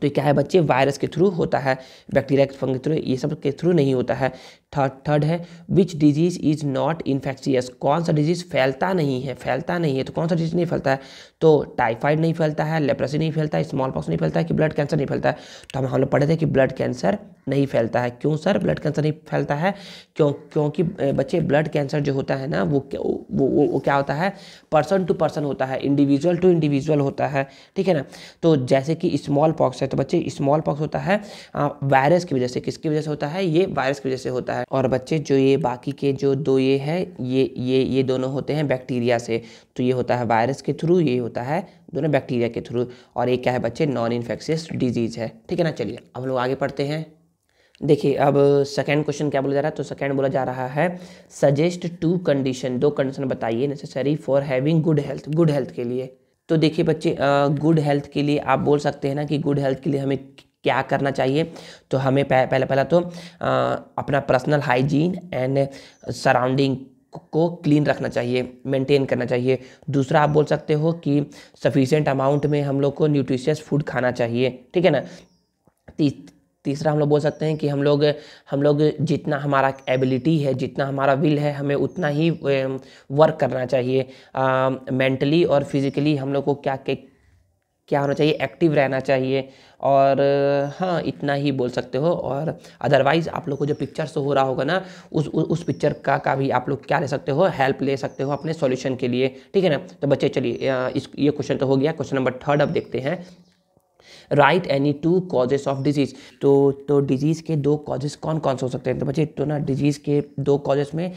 तो ये क्या है बच्चे वायरस के थ्रू होता है बैक्टीरिया के फंग के थ्रू ये सब के थ्रू नहीं होता है थर्ड है which disease is not infectious कौन सा डिजीज़ फैलता नहीं है फैलता नहीं है तो कौन सा डिजीज़ नहीं फैलता है तो टाइफाइड नहीं फैलता है लेप्रेसी नहीं फैलता है स्मॉल पॉक्स नहीं फैलता है कि ब्लड कैंसर नहीं फैलता है तो हम हम लोग पढ़े थे कि ब्लड कैंसर नहीं फैलता है क्यों सर ब्लड कैंसर नहीं फैलता है क्यों क्योंकि बच्चे ब्लड कैंसर जो होता है ना वो वो, वो, वो क्या होता है पर्सन टू पर्सन होता है इंडिविजुअल टू इंडिविजुअल होता है ठीक है ना तो जैसे कि स्मॉल पॉक्स है तो बच्चे स्मॉल पॉक्स होता है वायरस की वजह से किसकी वजह से होता है ये वायरस की वजह से होता है है और बच्चे जो ये बाकी के जो दो ये हैं ये ये ये दोनों होते हैं बैक्टीरिया से तो ये होता है वायरस के थ्रू ये होता है दोनों बैक्टीरिया के थ्रू और ये क्या है बच्चे नॉन इन्फेक्शियस डिजीज़ है ठीक है ना चलिए अब लोग आगे पढ़ते हैं देखिए अब सेकेंड क्वेश्चन क्या बोला जा रहा है तो सेकेंड बोला जा रहा है सजेस्ट टू कंडीशन दो कंडीशन बताइए necessary for having good health good health के लिए तो देखिए बच्चे गुड हेल्थ के लिए आप बोल सकते हैं ना कि गुड हेल्थ के लिए हमें क्या करना चाहिए तो हमें पहले पहला तो अपना पर्सनल हाइजीन एंड सराउंडिंग को क्लीन रखना चाहिए मेंटेन करना चाहिए दूसरा आप बोल सकते हो कि सफिशेंट अमाउंट में हम लोग को न्यूट्रिशियस फूड खाना चाहिए ठीक है ना ती, तीसरा हम लोग बोल सकते हैं कि हम लोग हम लोग जितना हमारा एबिलिटी है जितना हमारा विल है हमें उतना ही वर्क करना चाहिए मेंटली और फिज़िकली हम लोग को क्या क्या होना चाहिए एक्टिव रहना चाहिए और हाँ इतना ही बोल सकते हो और अदरवाइज़ आप लोग को जो पिक्चर शो हो रहा होगा ना उस उ, उस पिक्चर का का भी आप लोग क्या ले सकते हो हेल्प ले सकते हो अपने सॉल्यूशन के लिए ठीक है ना तो बच्चे चलिए इस ये क्वेश्चन तो हो गया क्वेश्चन नंबर थर्ड अब देखते हैं write any two causes of disease तो तो डिजीज़ के दो कॉजेस कौन कौन से हो सकते हैं तो बच्चे तो ना डिजीज़ के दो कॉजेस में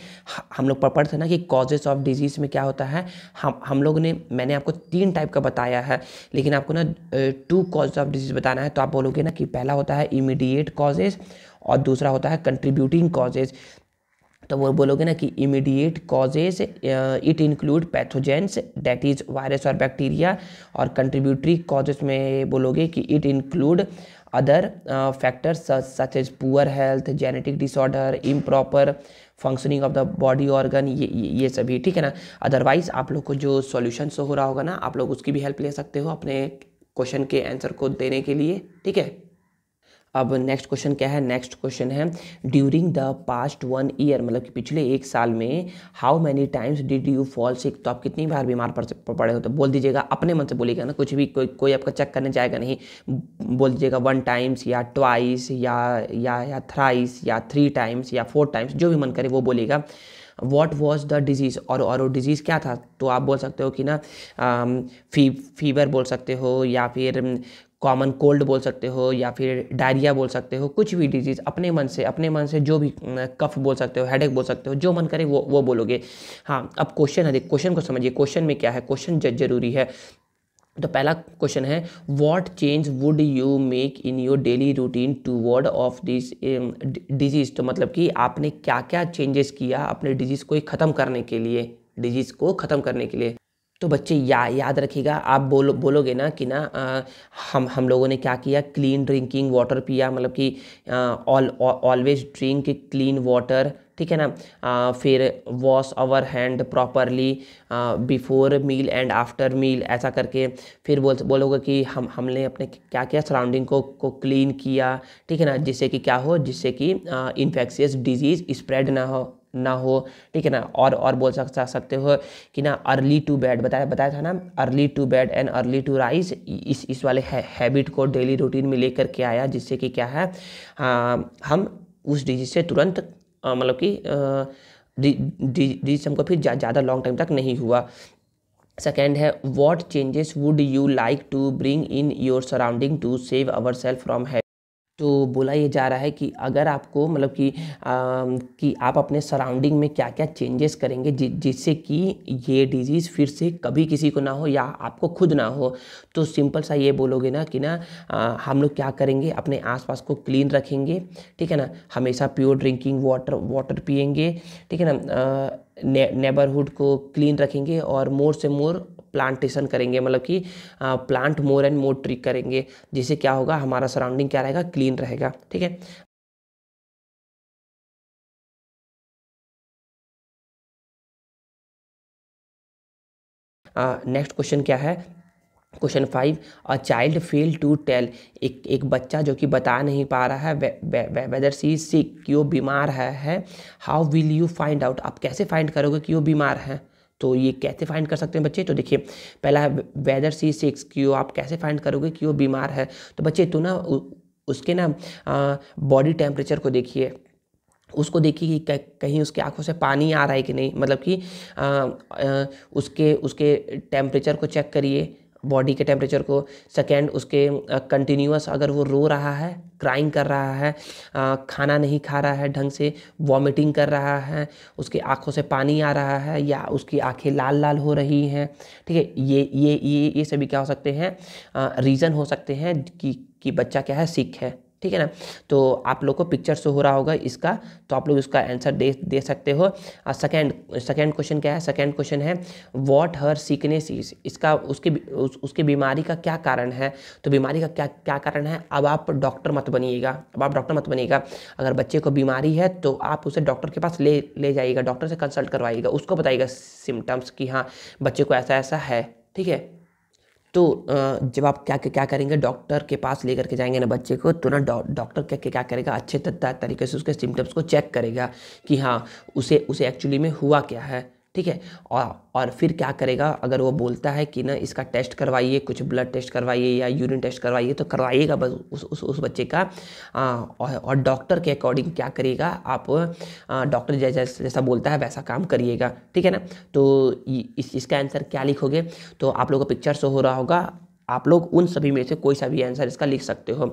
हम लोग पढ़ते ना कि कॉजेस ऑफ डिजीज़ में क्या होता है हम हम लोग ने मैंने आपको तीन टाइप का बताया है लेकिन आपको ना टू कॉजेस ऑफ डिजीज़ बताना है तो आप बोलोगे ना कि पहला होता है इमीडिएट कॉजेज़ और दूसरा होता है कंट्रीब्यूटिंग कॉजेज़ तो वो बोलोगे ना कि immediate causes it include pathogens that is virus और बैक्टीरिया और कंट्रीब्यूटरी कॉजेज में बोलोगे कि it include other factors such as poor health genetic disorder improper functioning of the body organ ये ये सभी ठीक है ना अदरवाइज आप लोग को जो सोल्यूशन हो रहा होगा ना आप लोग उसकी भी हेल्प ले सकते हो अपने क्वेश्चन के आंसर को देने के लिए ठीक है अब नेक्स्ट क्वेश्चन क्या है नेक्स्ट क्वेश्चन है during the past one year मतलब कि पिछले एक साल में how many times did you fall sick तो आप कितनी बार बीमार पड़े हो तो बोल दीजिएगा अपने मन से बोलिएगा ना कुछ भी कोई कोई आपका चेक करने जाएगा नहीं बोल दीजिएगा वन टाइम्स या ट्वाइस या या या थ्राइस या थ्री टाइम्स या फोर टाइम्स जो भी मन करे वो बोलेगा वॉट वॉज द डिजीज़ और और डिजीज़ क्या था तो आप बोल सकते हो कि ना फी फीवर बोल सकते हो या फिर कॉमन कोल्ड बोल सकते हो या फिर डायरिया बोल सकते हो कुछ भी डिजीज़ अपने मन से अपने मन से जो भी कफ बोल सकते हो हेडेक बोल सकते हो जो मन करे वो वो बोलोगे हाँ अब क्वेश्चन है क्वेश्चन को समझिए क्वेश्चन में क्या है क्वेश्चन जरूरी है तो पहला क्वेश्चन है what change would you make in your daily routine to ward off this disease तो मतलब कि आपने क्या क्या चेंजेस किया अपने डिजीज़ को ख़त्म करने के लिए डिजीज़ को ख़त्म करने के लिए तो बच्चे या याद रखिएगा आप बोलो बोलोगे ना कि ना आ, हम हम लोगों ने क्या किया क्लीन ड्रिंकिंग वाटर पिया मतलब कि ऑलवेज ड्रिंक क्लीन वाटर ठीक है ना आ, फिर wash our hand properly before meal and after meal ऐसा करके फिर बोल बोलोगे कि हम हमने अपने क्या किया सराउंडिंग को को क्लीन किया ठीक है ना जिससे कि क्या हो जिससे कि इन्फेक्शियस डिजीज़ स्प्रेड ना हो ना हो ठीक है ना और और बोल सक सकते हो कि ना अर्ली टू बेड बताया बताया था ना early to bed and early to rise इस इस वाले है, हैबिट को डेली रूटीन में लेकर के आया जिससे कि क्या है आ, हम उस डिजीज से तुरंत मतलब कि डिजीज हमको फिर ज़्यादा लॉन्ग टाइम तक नहीं हुआ सेकेंड है what changes would you like to bring in your surrounding to save our self from है तो बोला ये जा रहा है कि अगर आपको मतलब कि कि आप अपने सराउंडिंग में क्या क्या चेंजेस करेंगे जि, जिससे कि ये डिजीज़ फिर से कभी किसी को ना हो या आपको खुद ना हो तो सिंपल सा ये बोलोगे ना कि ना आ, हम लोग क्या करेंगे अपने आसपास को क्लीन रखेंगे ठीक है ना हमेशा प्योर ड्रिंकिंग वाटर वाटर पियेंगे ठीक है ना नेबरहुड को क्लीन रखेंगे और मोर से मोर प्लांटेशन करेंगे मतलब कि plant more and more tree करेंगे जिससे क्या होगा हमारा सराउंडिंग क्या रहेगा क्लीन रहेगा ठीक है नेक्स्ट uh, क्वेश्चन क्या है question five a child fail to tell एक एक बच्चा जो कि बता नहीं पा रहा है वेदर सी सिक कि वो बीमार है how will you find out आप कैसे फाइंड करोगे कि वो बीमार है तो ये कैसे फाइंड कर सकते हैं बच्चे तो देखिए पहला है वेदर सी सिक्स कि वो आप कैसे फाइंड करोगे कि वो बीमार है तो बच्चे तो ना उसके ना बॉडी टेम्परेचर को देखिए उसको देखिए कि कहीं उसके आंखों से पानी आ रहा है कि नहीं मतलब कि आ, आ, उसके उसके टेम्परेचर को चेक करिए बॉडी के टेम्परेचर को सेकेंड उसके कंटिन्यूस अगर वो रो रहा है क्राइंग कर रहा है खाना नहीं खा रहा है ढंग से वॉमिटिंग कर रहा है उसके आँखों से पानी आ रहा है या उसकी आँखें लाल लाल हो रही हैं ठीक है ये ये ये ये सभी क्या हो सकते हैं रीज़न हो सकते हैं कि कि बच्चा क्या है सिक है ठीक है ना तो आप लोग को पिक्चर शो हो रहा होगा इसका तो आप लोग इसका आंसर दे दे सकते हो और सेकेंड सेकेंड क्वेश्चन क्या है सेकेंड क्वेश्चन है वॉट हर सीकनेस इज इसका उसके उस, उसके बीमारी का क्या कारण है तो बीमारी का क्या क्या कारण है अब आप डॉक्टर मत बनिएगा अब आप डॉक्टर मत बनिएगा अगर बच्चे को बीमारी है तो आप उसे डॉक्टर के पास ले ले जाइएगा डॉक्टर से कंसल्ट करवाइएगा उसको बताइएगा सिम्टम्स कि हाँ बच्चे को ऐसा ऐसा है ठीक है तो जब आप क्या क्या करेंगे डॉक्टर के पास लेकर के जाएंगे ना बच्चे को तो ना डॉक्टर क्या क्या करेगा अच्छे तरीके से उसके सिम्टम्स को चेक करेगा कि हाँ उसे उसे एक्चुअली में हुआ क्या है ठीक है और और फिर क्या करेगा अगर वो बोलता है कि ना इसका टेस्ट करवाइए कुछ ब्लड टेस्ट करवाइए या यूरिन टेस्ट करवाइए तो करवाइएगा बस उस उस उस बच्चे का आ, और, और डॉक्टर के अकॉर्डिंग क्या करिएगा आप डॉक्टर जैसा जैसा बोलता है वैसा काम करिएगा ठीक है ना तो इस इसका आंसर क्या लिखोगे तो आप लोगों का पिक्चर शो हो रहा होगा आप लोग उन सभी में से कोई सा भी आंसर इसका लिख सकते हो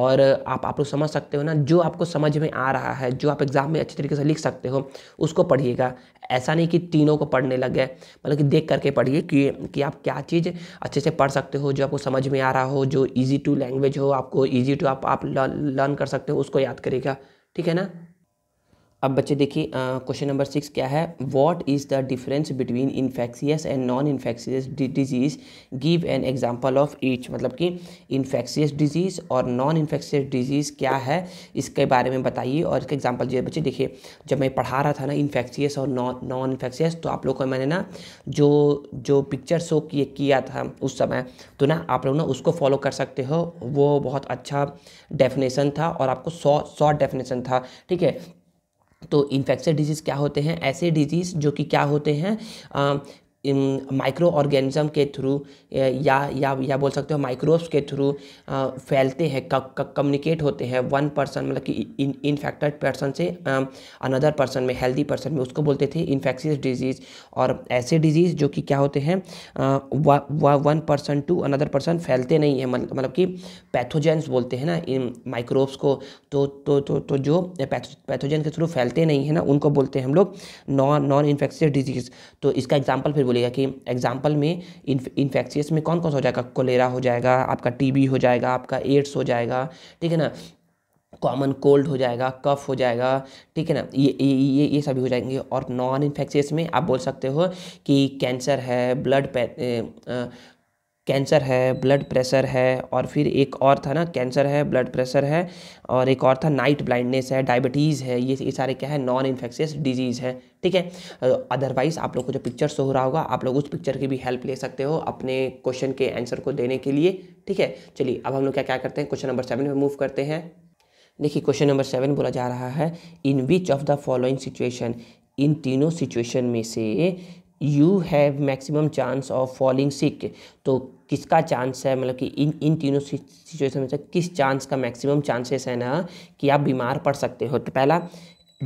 और आप आप लोग समझ सकते हो ना जो आपको समझ में आ रहा है जो आप एग्ज़ाम में अच्छे तरीके से लिख सकते हो उसको पढ़िएगा ऐसा नहीं कि तीनों को पढ़ने लग गए मतलब कि देख करके पढ़िए कि कि आप क्या चीज़ अच्छे से पढ़ सकते हो जो आपको समझ में आ रहा हो जो ईजी टू लैंग्वेज हो आपको ईजी टू आप, आप लर्न कर सकते हो उसको याद करेगा ठीक है ना अब बच्चे देखिए क्वेश्चन नंबर सिक्स क्या है what is the difference between infectious and non infectious disease give an example of each मतलब कि इन्फेक्शियस डिजीज़ और नॉन इन्फेक्शियस डिजीज़ क्या है इसके बारे में बताइए और इसका एग्जांपल जो बच्चे देखिए जब मैं पढ़ा रहा था ना इन्फेक्शियस और नॉन नॉन इन्फेक्शियस तो आप लोग को मैंने ना जो जो पिक्चर शो किए किया था उस समय तो ना आप लोग ना उसको फॉलो कर सकते हो वो बहुत अच्छा डेफिनेशन था और आपको सॉ डेफिनेशन था ठीक है तो इन्फेक्शन डिजीज़ क्या होते हैं ऐसे डिजीज़ जो कि क्या होते हैं माइक्रो ऑर्गेनिज्म के थ्रू या या या बोल सकते हो माइक्रोब्स के थ्रू फैलते हैं कम्युनिकेट होते हैं वन पर्सन मतलब कि इन्फेक्टेड पर्सन से अनदर पर्सन में हेल्दी पर्सन में उसको बोलते थे इन्फेक्शियस डिजीज़ और ऐसे डिजीज़ जो कि क्या होते हैं one person to another person फैलते नहीं है मतलब कि पैथोजेंस बोलते हैं ना इन माइक्रोब्स को तो तो तो, तो जो पैथोजेंस के थ्रू फैलते नहीं है ना उनको बोलते हैं हम लोग नॉन नॉन इन्फेक्शियस डिजीज़ तो इसका एग्जाम्पल फिर बोलेगा कि एग्जाम्पल में इन्फेक्शियस में कौन कौन सा हो जाएगा कोलेरा हो जाएगा आपका टीबी हो जाएगा आपका एड्स हो जाएगा ठीक है ना कॉमन कोल्ड हो जाएगा कफ हो जाएगा ठीक है ना ये ये ये सभी हो जाएंगे और नॉन इन्फेक्शियस में आप बोल सकते हो कि कैंसर है ब्लड कैंसर है ब्लड प्रेशर है और फिर एक और था ना कैंसर है ब्लड प्रेशर है और एक और था नाइट ब्लाइंडनेस है डायबिटीज़ है ये ये सारे क्या है नॉन इन्फेक्शियस डिजीज़ है ठीक है अदरवाइज़ आप लोग को जो पिक्चर शो हो रहा होगा आप लोग उस पिक्चर की भी हेल्प ले सकते हो अपने क्वेश्चन के आंसर को देने के लिए ठीक है चलिए अब हम लोग क्या क्या करते हैं क्वेश्चन नंबर सेवन में मूव करते हैं देखिए क्वेश्चन नंबर सेवन बोला जा रहा है in which of the following situation इन तीनों सिचुएशन में से you have maximum chance of falling sick तो किसका चांस है मतलब कि इन इन तीनों सिचुएशन में से किस चांस का मैक्सिमम चांसेस है ना कि आप बीमार पड़ सकते हो तो पहला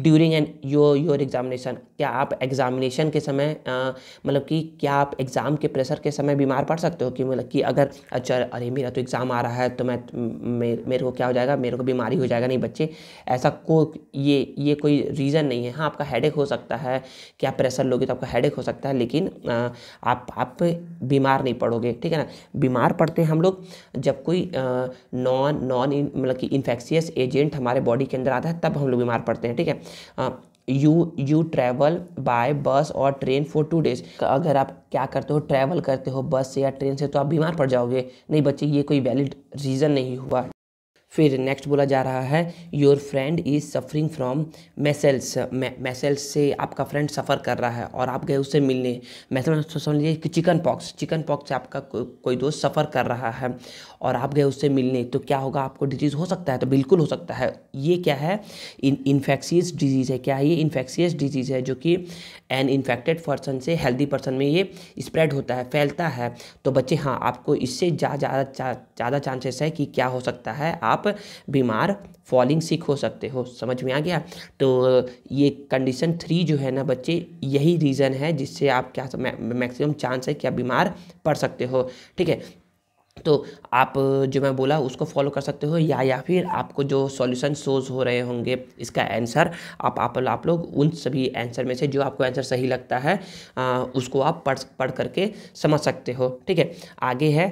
during an your your examination क्या आप एग्ज़ामिनेशन के समय मतलब कि क्या आप एग्ज़ाम के प्रेशर के समय बीमार पड़ सकते हो कि मतलब कि अगर अच्छा अरे मेरा तो एग्ज़ाम आ रहा है तो मैं मेरे, मेरे को क्या हो जाएगा मेरे को बीमारी हो जाएगा नहीं बच्चे ऐसा को ये ये कोई रीज़न नहीं है हाँ आपका हेडेक हो सकता है कि आप प्रेशर लोगे तो आपका हेडेक हो सकता है लेकिन आ, आप आप बीमार नहीं पड़ोगे ठीक है ना बीमार पड़ते हैं हम लोग जब कोई नॉन नॉन मतलब कि इन्फेक्शियस एजेंट हमारे बॉडी के अंदर आता है तब हम लोग बीमार पड़ते हैं ठीक है यू यू ट्रैवल बाय बस और ट्रेन फॉर टू डेज अगर आप क्या करते हो ट्रैवल करते हो बस से या ट्रेन से तो आप बीमार पड़ जाओगे नहीं बच्चे ये कोई वैलिड रीज़न नहीं हुआ फिर नेक्स्ट बोला जा रहा है your friend is suffering from measles measles से आपका फ्रेंड सफ़र कर रहा है और आप गए उससे मिलने मैसेल तो समझ लीजिए कि चिकन पॉक्स चिकन पॉक्स से आपका को, कोई दोस्त सफ़र कर रहा है और आप गए उससे मिलने तो क्या होगा आपको डिजीज़ हो सकता है तो बिल्कुल हो सकता है ये क्या है इन इन्फेक्शियस डिजीज़ है क्या है ये इन्फेक्शियस डिजीज़ है जो कि एन इन्फेक्टेड पर्सन से हेल्दी पर्सन में ये स्प्रेड होता है फैलता है तो बच्चे हाँ आपको इससे ज़्यादा ज़्यादा चांसेस है कि क्या हो सकता है आप बीमार फॉलिंग सिक हो सकते हो समझ में आ गया तो ये कंडीशन थ्री जो है ना बच्चे यही रीज़न है जिससे आप क्या मैक्सिमम चांस है कि आप बीमार पड़ सकते हो ठीक है तो आप जो मैं बोला उसको फॉलो कर सकते हो या या फिर आपको जो सॉल्यूशन शोज हो रहे होंगे इसका आंसर आप आप आप लोग उन सभी आंसर में से जो आपको आंसर सही लगता है आ, उसको आप पढ़ पढ़ करके समझ सकते हो ठीक है आगे है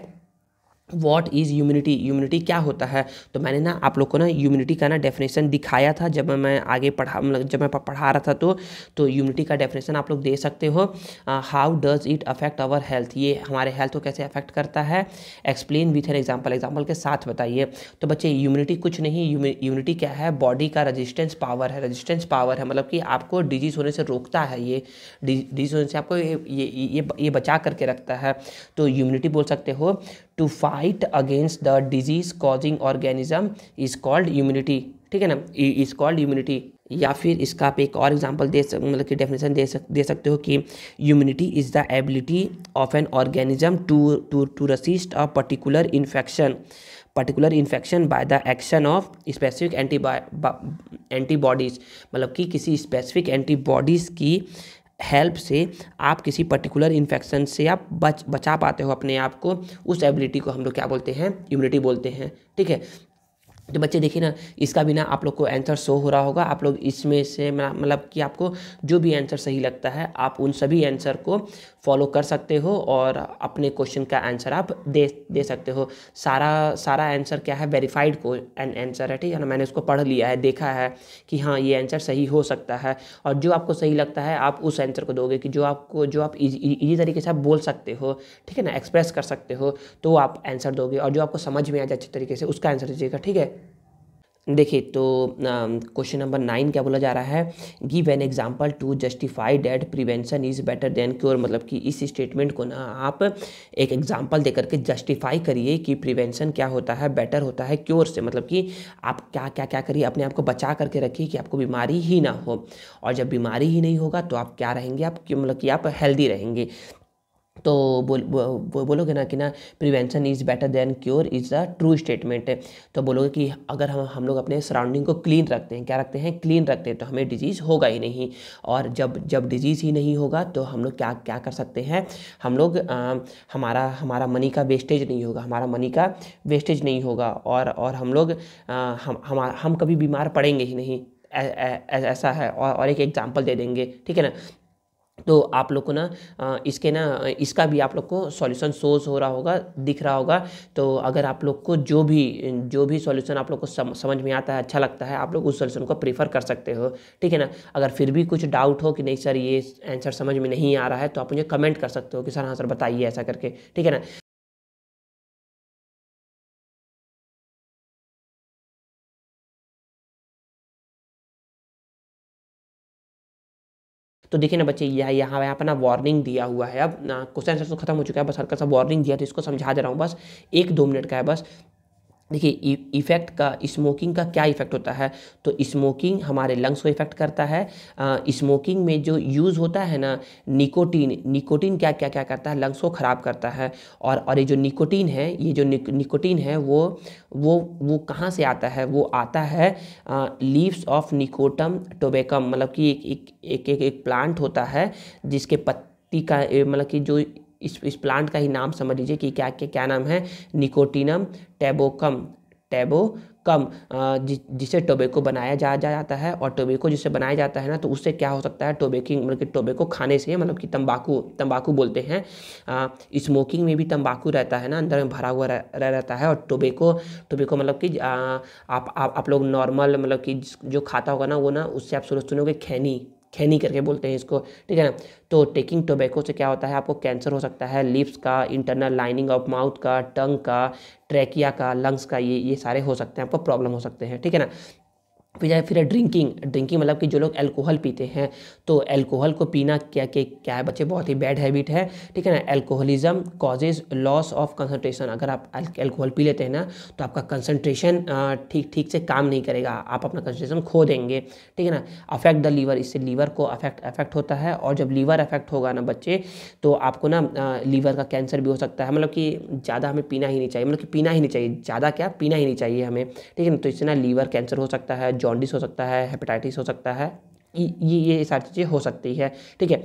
वॉट इज़ यूमिनिटी यूमिनिटी क्या होता है तो मैंने ना आप लोग को ना यूमिनिटी का ना डेफिनेशन दिखाया था जब मैं आगे पढ़ा मतलब जब मैं पढ़ा रहा था तो तो यूमिनिटी का डेफिनेशन आप लोग दे सकते हो how does it affect our health ये हमारे हेल्थ को कैसे अफेक्ट करता है explain with an example example के साथ बताइए तो बच्चे यूमिनिटी कुछ नहीं यूनिटी क्या है बॉडी का रजिस्टेंस पावर है रजिस्टेंस पावर है मतलब कि आपको डिजीज़ होने से रोकता है ये डिजीज़ होने से आपको ये ये ये, ये बचा करके रखता है तो यूमिनिटी बोल सकते हो to fight against the disease causing organism is called immunity ठीक है ना इज कॉल्ड इम्यूनिटी या फिर इसका आप एक और एग्जांपल दे सक मतलब कि डेफिनेशन दे सक दे सकते हो कि immunity is the ability of an organism to to to resist a particular infection particular infection by the action of specific anti antibodies मतलब कि किसी स्पेसिफिक एंटीबॉडीज़ की हेल्प से आप किसी पर्टिकुलर इन्फेक्शन से आप बच बचा पाते हो अपने आप को उस एबिलिटी को हम लोग क्या बोलते हैं इम्यूनिटी बोलते हैं ठीक है तो बच्चे देखिए ना इसका बिना आप लोग को आंसर शो हो रहा होगा आप लोग इसमें से मतलब कि आपको जो भी आंसर सही लगता है आप उन सभी आंसर को फॉलो कर सकते हो और अपने क्वेश्चन का आंसर आप दे दे सकते हो सारा सारा आंसर क्या है वेरीफाइड को आंसर है ठीक है ना मैंने उसको पढ़ लिया है देखा है कि हाँ ये आंसर सही हो सकता है और जो आपको सही लगता है आप उस आंसर को दोगे कि जो आपको जो आप इजी तरीके से आप बोल सकते हो ठीक है ना एक्सप्रेस कर सकते हो तो आप आंसर दोगे और जो आपको समझ में आ जाए अच्छे तरीके से उसका आंसर दीजिएगा ठीक है देखिए तो क्वेश्चन नंबर नाइन क्या बोला जा रहा है give an example to justify that prevention is better than cure मतलब कि इस स्टेटमेंट को ना आप एक एग्जाम्पल दे करके जस्टिफाई करिए कि प्रिवेंशन क्या होता है बेटर होता है क्योर से मतलब कि आप क्या क्या क्या करिए अपने आप को बचा करके रखिए कि आपको बीमारी ही ना हो और जब बीमारी ही नहीं होगा तो आप क्या रहेंगे आप मतलब कि आप हेल्दी रहेंगे तो बोल बो, बो, बोलोगे ना कि ना prevention is better than cure is the true statement है तो बोलोगे कि अगर हम हम लोग अपने सराउंडिंग को क्लीन रखते हैं क्या रखते हैं क्लीन रखते हैं तो हमें डिजीज़ होगा ही नहीं और जब जब डिजीज़ ही नहीं होगा तो हम लोग क्या क्या कर सकते हैं हम लोग आ, हमारा हमारा मनी का वेस्टेज नहीं होगा हमारा मनी का वेस्टेज नहीं होगा और और हम लोग हम हम कभी बीमार पड़ेंगे ही नहीं ऐसा है और, और एक एग्जाम्पल दे देंगे ठीक है ना तो आप लोग को ना इसके ना इसका भी आप लोग को सॉल्यूशन सोर्स हो रहा होगा दिख रहा होगा तो अगर आप लोग को जो भी जो भी सॉल्यूशन आप लोग को सम, समझ में आता है अच्छा लगता है आप लोग उस सॉल्यूशन को प्रीफर कर सकते हो ठीक है ना अगर फिर भी कुछ डाउट हो कि नहीं सर ये आंसर समझ में नहीं आ रहा है तो आप मुझे कमेंट कर सकते हो कि सर हाँ सर बताइए ऐसा करके ठीक है ना तो देखिए ना बच्चे यह यहाँ यहाँ पर ना वार्निंग दिया हुआ है अब क्वेश्चन आंसर तो खत्म हो चुका है बस हल्का सा वार्निंग दिया तो इसको समझा दे रहा हूँ बस एक दो मिनट का है बस देखिए इफ़ेक्ट e, का स्मोकिंग का क्या इफ़ेक्ट होता है तो स्मोकिंग हमारे लंग्स को इफ़ेक्ट करता है स्मोकिंग में जो यूज़ होता है ना निकोटीन निकोटीन क्या क्या क्या करता है लंग्स को ख़राब करता है और और ये जो निकोटीन है ये जो निक, निकोटीन है वो वो वो कहाँ से आता है वो आता है लीव्स ऑफ निकोटम टोबेकम मतलब कि एक एक एक, एक, एक प्लांट होता है जिसके पत्ती का मतलब कि जो इस इस प्लांट का ही नाम समझ लीजिए कि क्या क्या क्या नाम है निकोटिनम टैबोकम टैबो कम जिसे टोबेको बनाया जा, जा जाता है और टोबेको जिसे बनाया जाता है ना तो उससे क्या हो सकता है टोबेकिंग मतलब कि टोबेको खाने से मतलब कि तंबाकू तंबाकू बोलते हैं स्मोकिंग में भी तंबाकू रहता है ना अंदर में भरा हुआ रह, रहता है और टोबेको टोबेको मतलब कि आप आप आप लोग नॉर्मल मतलब कि जो खाता होगा ना वो ना उससे आप सुनो सुनोगे खैनी खैनी करके बोलते हैं इसको ठीक है ना तो टेकिंग टोबैको से क्या होता है आपको कैंसर हो सकता है लिप्स का इंटरनल लाइनिंग ऑफ माउथ का टंग का ट्रैकिया का लंग्स का ये ये सारे हो सकते हैं आपको प्रॉब्लम हो सकते हैं ठीक है ना फिर जाए फिर ड्रिंकिंग ड्रिंकिंग मतलब कि जो लोग अल्कोहल पीते हैं तो अल्कोहल को पीना क्या क्या क्या है बच्चे बहुत ही बैड हैबिट है ठीक है ना alcoholism causes loss of concentration अगर आप अल्कोहल पी लेते हैं ना तो आपका कंसंट्रेशन ठीक ठीक से काम नहीं करेगा आप अपना कंसंट्रेशन खो देंगे ठीक है ना अफेक्ट द लीवर इससे लीवर को अफेक्ट अफेक्ट होता है और जब लीवर अफेक्ट होगा ना बच्चे तो आपको ना लीवर का कैंसर भी हो सकता है मतलब कि ज़्यादा हमें पीना ही नहीं चाहिए मतलब कि पीना ही नहीं चाहिए ज़्यादा क्या पीना ही नहीं चाहिए हमें ठीक है ना तो इससे ना लीवर कैंसर हो सकता है जॉन्डिस हो सकता है हेपेटाइटिस हो सकता है ये ये सारी चीज़ें हो सकती है ठीक है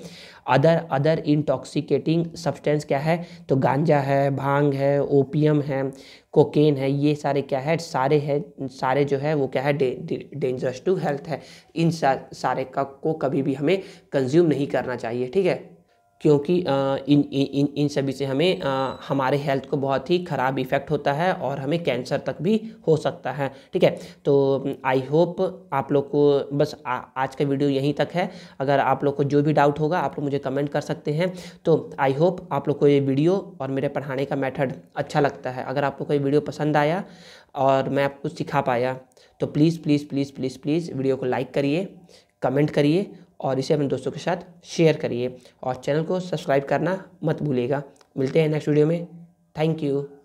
अदर अदर इंटॉक्सिकेटिंग सब्सटेंस क्या है तो गांजा है भांग है ओपियम है कोकेन है ये सारे क्या है सारे है सारे जो है वो क्या है डेंजरस टू हेल्थ है इन सा, सारे का को कभी भी हमें कंज्यूम नहीं करना चाहिए ठीक है क्योंकि इन इन इन सभी से हमें हमारे हेल्थ को बहुत ही ख़राब इफ़ेक्ट होता है और हमें कैंसर तक भी हो सकता है ठीक है तो आई होप आप लोग को बस आ, आज का वीडियो यहीं तक है अगर आप लोग को जो भी डाउट होगा आप लोग मुझे कमेंट कर सकते हैं तो आई होप आप लोग को ये वीडियो और मेरे पढ़ाने का मेथड अच्छा लगता है अगर आप को ये वीडियो पसंद आया और मैं आपको सिखा पाया तो please please please please please video को लाइक करिए कमेंट करिए और इसे अपने दोस्तों के साथ शेयर करिए और चैनल को सब्सक्राइब करना मत भूलिएगा मिलते हैं नेक्स्ट वीडियो में थैंक यू